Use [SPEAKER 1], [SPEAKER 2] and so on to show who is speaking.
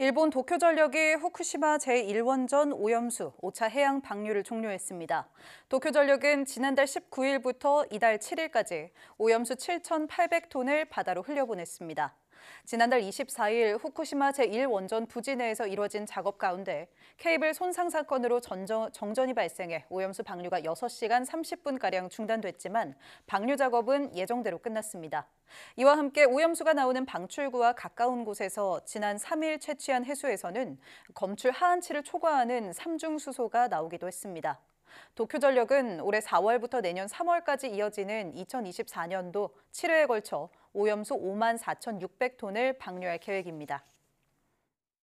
[SPEAKER 1] 일본 도쿄전력이 후쿠시마 제1원전 오염수 5차 해양 방류를 종료했습니다. 도쿄전력은 지난달 19일부터 이달 7일까지 오염수 7,800톤을 바다로 흘려보냈습니다. 지난달 24일 후쿠시마 제1원전 부지 내에서 이뤄진 작업 가운데 케이블 손상 사건으로 전정, 정전이 발생해 오염수 방류가 6시간 30분가량 중단됐지만 방류 작업은 예정대로 끝났습니다. 이와 함께 오염수가 나오는 방출구와 가까운 곳에서 지난 3일 채취한 해수에서는 검출 하한치를 초과하는 삼중수소가 나오기도 했습니다. 도쿄전력은 올해 4월부터 내년 3월까지 이어지는 2024년도 7회에 걸쳐 오염수 5만 4,600톤을 방류할 계획입니다.